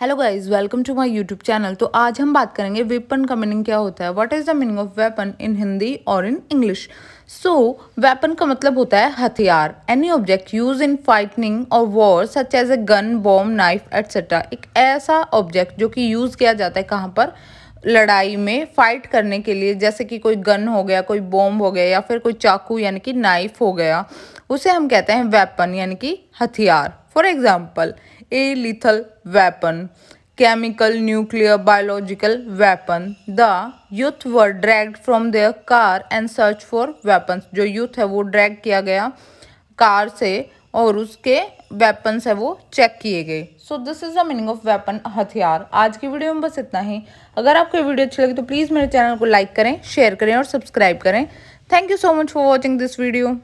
hello guys welcome to my YouTube channel so आज हम बात करेंगे वेपन का मीनिंग क्या होता है what is the meaning of weapon in Hindi और इन इंग्लिश सो वेपन का मतलब होता है हथियार any object use in fighting और war such as a gun bomb knife etcetera एक ऐसा ऑब्जेक्ट जो कि यूज़ किया जाता है कहाँ पर लड़ाई में फाइट करने के लिए जैसे कि कोई गन हो गया कोई बॉम्ब हो गया या फिर कोई चाकू यानी कि नाइफ हो गया उसे हम कहते हैं वेपन यानी कि हथियार for example a lethal weapon chemical nuclear biological weapon the youth were dragged from their car and search for weapons जो यूथ है वो ड्रैग किया गया कार से और उसके वेपन्स है वो चेक किए गए so this is the meaning of weapon हथियार आज की वीडियो में बस इतना ही अगर आपको वीडियो अच्छी लगी तो प्लीज़ मेरे चैनल को लाइक करें शेयर करें और सब्सक्राइब करें thank you so much for watching this video